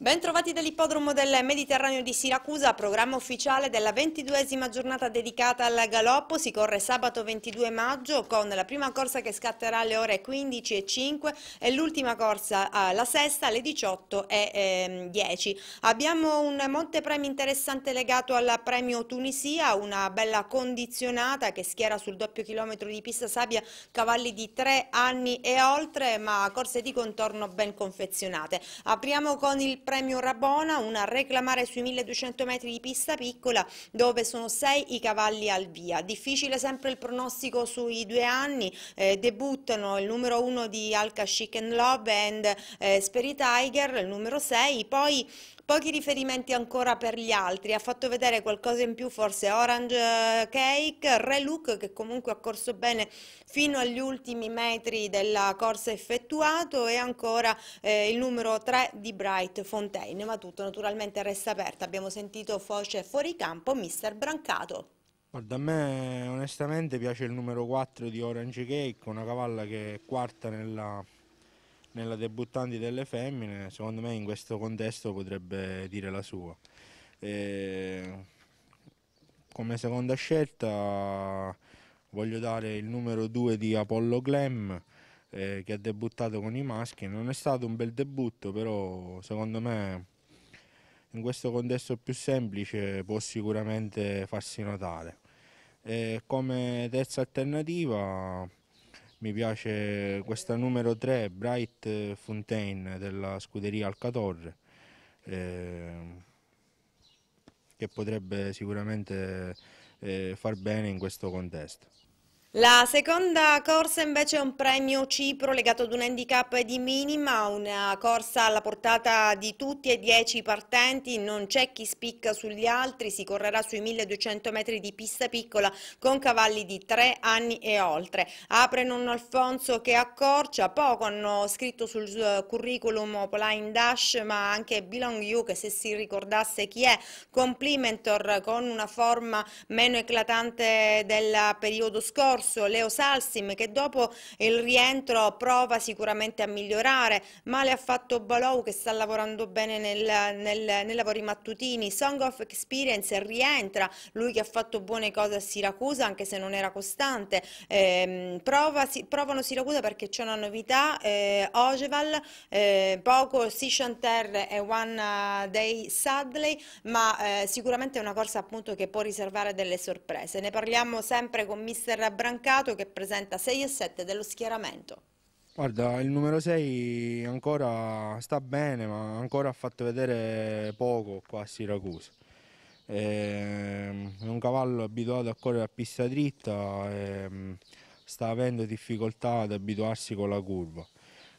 Bentrovati dall'ippodromo del Mediterraneo di Siracusa, programma ufficiale della ventiduesima giornata dedicata al galoppo, si corre sabato 22 maggio con la prima corsa che scatterà alle ore 15.05 e l'ultima corsa, ah, la sesta, alle 18.10. Ehm, Abbiamo un montepremi interessante legato al premio Tunisia, una bella condizionata che schiera sul doppio chilometro di pista sabbia cavalli di 3 anni e oltre, ma corse di contorno ben confezionate. Apriamo con il premio Rabona, una reclamare sui 1200 metri di pista piccola dove sono sei i cavalli al via. Difficile sempre il pronostico sui due anni, eh, debuttano il numero uno di Alka Chicken Love and eh, Speri Tiger, il numero 6, poi Pochi riferimenti ancora per gli altri, ha fatto vedere qualcosa in più forse Orange eh, Cake, Re Luke che comunque ha corso bene fino agli ultimi metri della corsa effettuato e ancora eh, il numero 3 di Bright Fontaine, ma tutto naturalmente resta aperto, abbiamo sentito Foce fuori campo, mister Brancato. Guarda, a me onestamente piace il numero 4 di Orange Cake, una cavalla che è quarta nella nella debuttanti delle femmine, secondo me in questo contesto potrebbe dire la sua. E come seconda scelta voglio dare il numero 2 di Apollo Glam eh, che ha debuttato con i maschi, non è stato un bel debutto però secondo me in questo contesto più semplice può sicuramente farsi notare. E come terza alternativa mi piace questa numero 3 Bright Fontaine della scuderia Alcatorre eh, che potrebbe sicuramente eh, far bene in questo contesto. La seconda corsa invece è un premio Cipro legato ad un handicap di minima, una corsa alla portata di tutti e dieci partenti, non c'è chi spicca sugli altri, si correrà sui 1200 metri di pista piccola con cavalli di tre anni e oltre. Apre non Alfonso che accorcia, poco hanno scritto sul eh, curriculum Polain Dash ma anche Belong You che se si ricordasse chi è, complimentor con una forma meno eclatante del periodo scorso promosso Leo Salsim che dopo il rientro prova sicuramente a migliorare, male ha fatto Balou che sta lavorando bene nel, nel, nei lavori mattutini, Song of Experience rientra, lui che ha fatto buone cose a Siracusa anche se non era costante, eh, prova, si, provano Siracusa perché c'è una novità, eh, Ogeval, eh, poco Sishanter e One eh, Day Sadley, ma eh, sicuramente è una corsa appunto che può riservare delle sorprese. Ne parliamo sempre con Mr. Brand Brancato che presenta 6 e 7 dello schieramento. Guarda, il numero 6 ancora sta bene, ma ancora ha fatto vedere poco qua a Siracusa. Ehm, è un cavallo abituato a correre a pista dritta e ehm, sta avendo difficoltà ad abituarsi con la curva.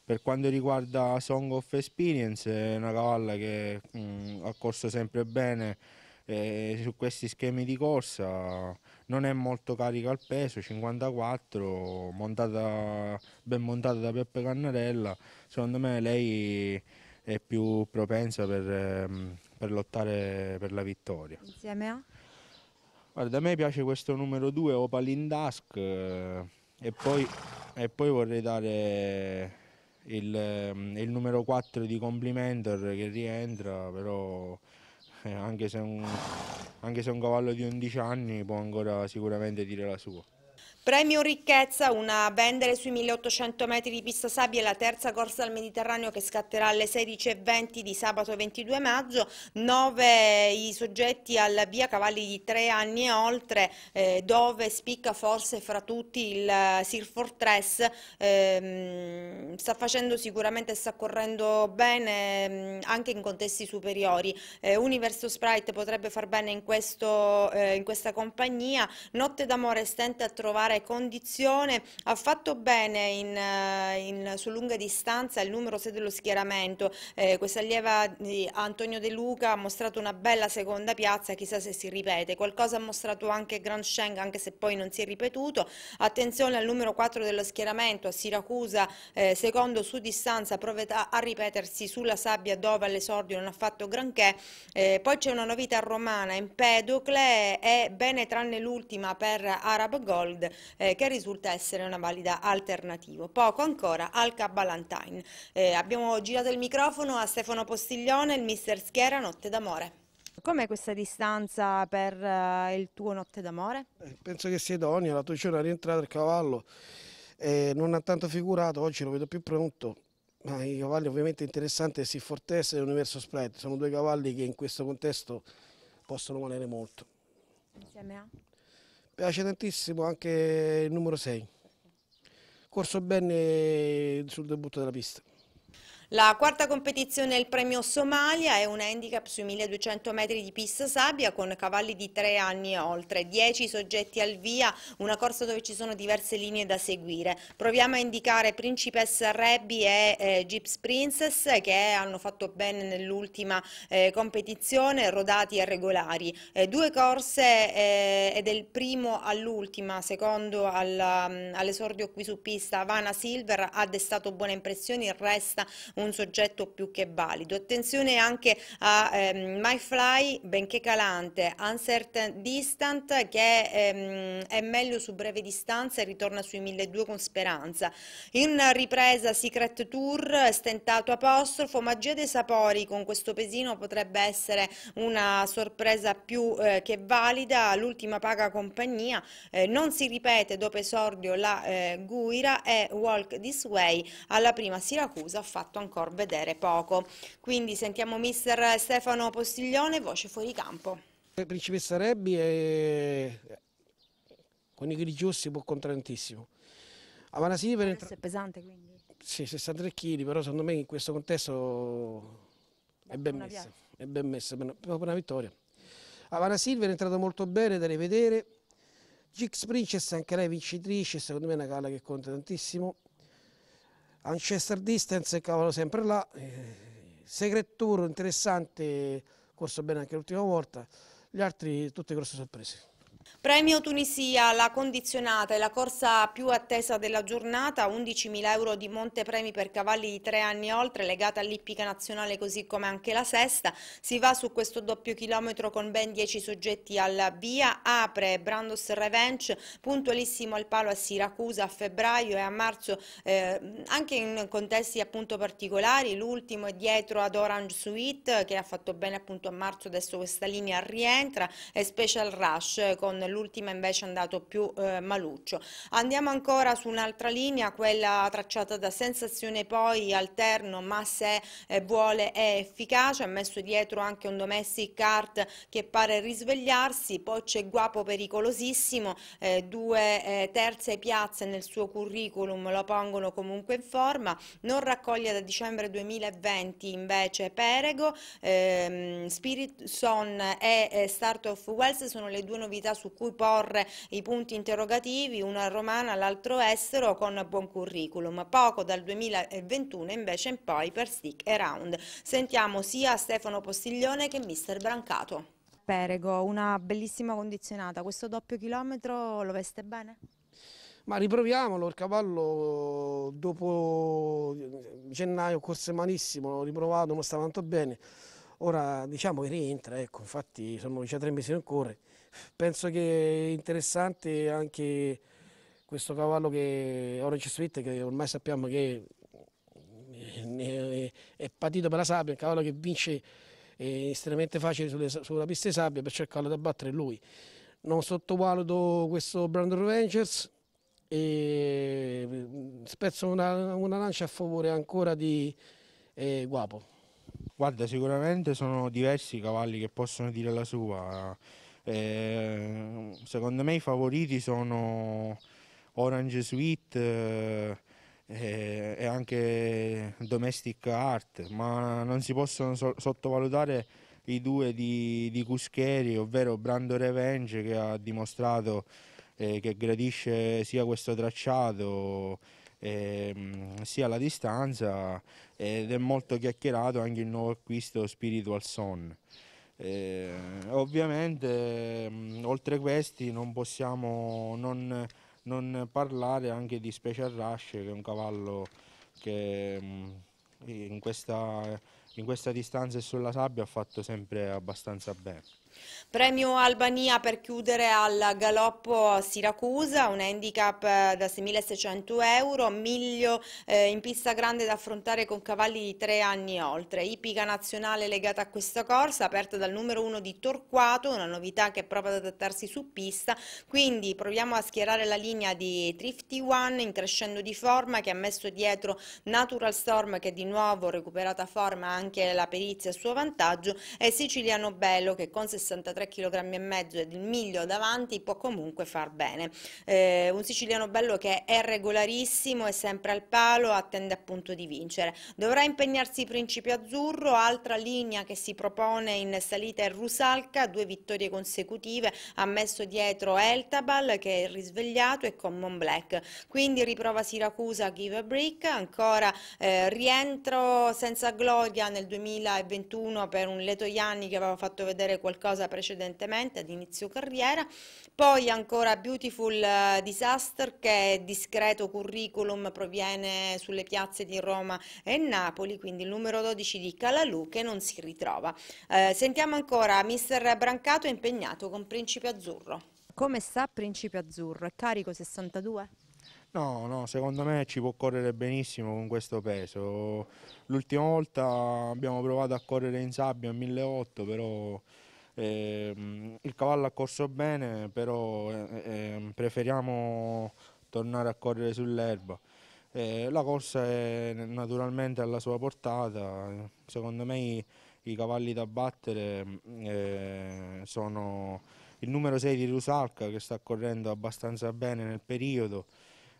Per quanto riguarda Song of Experience, è una cavalla che mh, mm, ha corso sempre bene eh, su questi schemi di corsa non è molto carica al peso, 54, montata, ben montata da Peppe Cannarella, secondo me lei è più propensa per, ehm, per lottare per la vittoria. Insieme a? Guarda, a me piace questo numero 2, Opal Indusk, eh, e poi, e poi vorrei dare il, ehm, il numero 4 di Complimentor che rientra, però eh, anche, se un, anche se è un cavallo di 11 anni può ancora sicuramente dire la sua. Premio Ricchezza, una vendere sui 1800 metri di pista sabbia, la terza corsa al Mediterraneo che scatterà alle 16.20 di sabato 22 maggio, Nove i soggetti al via cavalli di tre anni e oltre, eh, dove spicca forse fra tutti il eh, Sir Fortress, eh, sta facendo sicuramente, sta correndo bene mm, anche in contesti superiori. Eh, Universo Sprite potrebbe far bene in, questo, eh, in questa compagnia, Notte d'amore stenta a trovare totale condizione, ha fatto bene in, eh, in, su lunga distanza il numero 6 dello schieramento, eh, questa allieva di Antonio De Luca ha mostrato una bella seconda piazza, chissà se si ripete, qualcosa ha mostrato anche Grand Sheng anche se poi non si è ripetuto, attenzione al numero 4 dello schieramento, a Siracusa eh, secondo su distanza prova a ripetersi sulla sabbia dove all'esordio non ha fatto granché, eh, poi c'è una novità romana, Empedocle e bene tranne l'ultima per Arab Gold eh, che risulta essere una valida alternativa. Poco ancora al Cabalantine. Eh, abbiamo girato il microfono a Stefano Postiglione, il mister Schiera, Notte d'Amore. Com'è questa distanza per uh, il tuo Notte d'Amore? Eh, penso che sia idonea, la Tuccione è rientrata il cavallo, eh, non ha tanto figurato, oggi lo vedo più pronto. Ma i cavalli ovviamente interessanti si Fortesse e Universo Sprite, sono due cavalli che in questo contesto possono valere molto. Insieme a? piace tantissimo anche il numero 6. Corso bene sul debutto della pista. La quarta competizione è il Premio Somalia, è un handicap sui 1200 metri di pista sabbia con cavalli di tre anni e oltre, dieci soggetti al via, una corsa dove ci sono diverse linee da seguire. Proviamo a indicare Principessa Rebby e eh, Gips Princess che hanno fatto bene nell'ultima eh, competizione, rodati e regolari. Eh, due corse eh, ed è il primo all'ultima, secondo al, mm, all'esordio qui su pista, Vana Silver ha destato buone impressioni, resta un soggetto più che valido. Attenzione anche a ehm, MyFly, benché calante, Uncertain Distant, che ehm, è meglio su breve distanza e ritorna sui 1.200 con speranza. In ripresa Secret Tour, stentato apostrofo, magia dei sapori con questo pesino potrebbe essere una sorpresa più eh, che valida, l'ultima paga compagnia, eh, non si ripete dopo esordio la eh, Guira e Walk This Way alla prima Siracusa ha fatto anche ancora vedere poco. Quindi sentiamo mister Stefano Postiglione, voce fuori campo. La eh, principessa Rebbi è... con i grigiossi può contare tantissimo. Avana Silver... Entra... È pesante quindi? Sì, 63 kg, però secondo me in questo contesto è ben messa, è ben messa, proprio una vittoria. Avana Silver è entrata molto bene da rivedere, Gix Princess anche lei vincitrice, secondo me è una galla che conta tantissimo. Ancestor Distance, cavolo sempre là, eh, Secret Tour interessante, corso bene anche l'ultima volta, gli altri tutte grosse sorprese. Premio Tunisia, la condizionata e la corsa più attesa della giornata, 11.000 euro di montepremi per cavalli di tre anni e oltre, legata all'ippica nazionale così come anche la sesta, si va su questo doppio chilometro con ben 10 soggetti alla via, apre Brandos Revenge, puntualissimo al palo a Siracusa a febbraio e a marzo, eh, anche in contesti appunto particolari, l'ultimo è dietro ad Orange Suite che ha fatto bene appunto a marzo, adesso questa linea rientra e Special Rush eh, con l'ultima invece è andato più eh, Maluccio. Andiamo ancora su un'altra linea, quella tracciata da Sensazione poi alterno ma se eh, vuole è efficace, ha messo dietro anche un domestic art che pare risvegliarsi, poi c'è Guapo pericolosissimo, eh, due eh, terze piazze nel suo curriculum lo pongono comunque in forma, non raccoglie da dicembre 2020 invece Perego, ehm, Spirit Son e eh, Start of Wells sono le due novità su cui porre i punti interrogativi, una romana, l'altro estero, con buon curriculum. Poco dal 2021 invece in poi per Stick Around. Sentiamo sia Stefano Postiglione che Mr. Brancato. Perego, una bellissima condizionata, questo doppio chilometro lo veste bene? Ma riproviamolo, il cavallo dopo eh, gennaio corse malissimo, l'ho riprovato, non stava tanto bene. Ora diciamo che rientra, ecco, infatti sono già tre mesi che non corre penso che è interessante anche questo cavallo che Orange Sweet che ormai sappiamo che è partito per la sabbia, è un cavallo che vince estremamente facile sulle, sulla pista di sabbia, per cercare da battere lui. Non sottovaluto questo Brandon Rangers e mm, spezzo una, una lancia a favore ancora di eh, Guapo. Guarda, sicuramente sono diversi i cavalli che possono dire la sua. Eh, secondo me i favoriti sono Orange Sweet eh, e anche Domestic Art, ma non si possono so sottovalutare i due di, di Cuscheri, ovvero Brando Revenge che ha dimostrato eh, che gradisce sia questo tracciato ehm, sia la distanza ed è molto chiacchierato anche il nuovo acquisto Spiritual Son. E eh, ovviamente mm, oltre questi non possiamo non, non, parlare anche di Special Rush che è un cavallo che mm, in questa, in questa distanza e sulla sabbia ha fatto sempre abbastanza bene. Premio Albania per chiudere al galoppo Siracusa, un handicap eh, da 6.600 euro, miglio eh, in pista grande da affrontare con cavalli di tre anni e oltre. Ipica nazionale legata a questa corsa, aperta dal numero uno di Torquato, una novità che prova ad adattarsi su pista, quindi proviamo a schierare la linea di Thrifty One in crescendo di forma che ha messo dietro Natural Storm che di nuovo recuperata forma anche la perizia a suo vantaggio e Siciliano Bello che con 60 63,5 kg ed il miglio davanti può comunque far bene. Eh, un siciliano bello che è regolarissimo, è sempre al palo, attende appunto di vincere. Dovrà impegnarsi Principe Azzurro, altra linea che si propone in salita è Rusalca, due vittorie consecutive, ha messo dietro Eltabal che è risvegliato e Common Black. Quindi riprova Siracusa Give a Brick, ancora eh, rientro senza gloria nel 2021 per un Leto Ianni che aveva fatto vedere qualcosa qualcosa precedentemente ad inizio carriera, poi ancora Beautiful eh, Disaster che discreto curriculum proviene sulle piazze di Roma e Napoli, quindi il numero 12 di Calalù che non si ritrova. Eh, sentiamo ancora mister Brancato impegnato con Principe Azzurro. Come sta Principe Azzurro? È carico 62? No, no, secondo me ci può correre benissimo con questo peso. L'ultima volta abbiamo provato a correre in sabbia a 1.800, però Ehm, il cavallo ha corso bene, però eh, ehm, preferiamo tornare a correre sull'erba. Eh, la corsa è naturalmente alla sua portata, secondo me i cavalli da battere eh, sono il numero 6 di Rusalca che sta correndo abbastanza bene nel periodo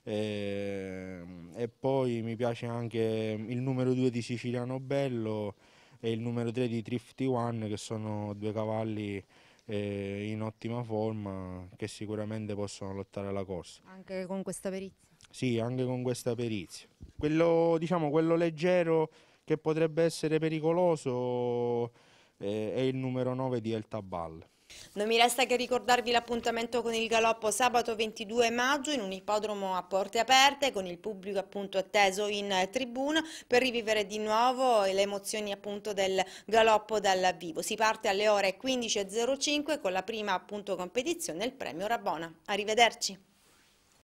eh, e poi mi piace anche il numero 2 di Siciliano Bello e il numero 3 di Thrifty One che sono due cavalli eh, in ottima forma che sicuramente possono lottare alla corsa. Anche con questa perizia? Sì, anche con questa perizia. Quello, diciamo, quello leggero che potrebbe essere pericoloso eh, è il numero 9 di El Tabal. Non mi resta che ricordarvi l'appuntamento con il galoppo sabato 22 maggio in un ippodromo a porte aperte con il pubblico appunto atteso in tribuna per rivivere di nuovo le emozioni appunto del galoppo dal vivo. Si parte alle ore 15.05 con la prima appunto competizione, il premio Rabona. Arrivederci.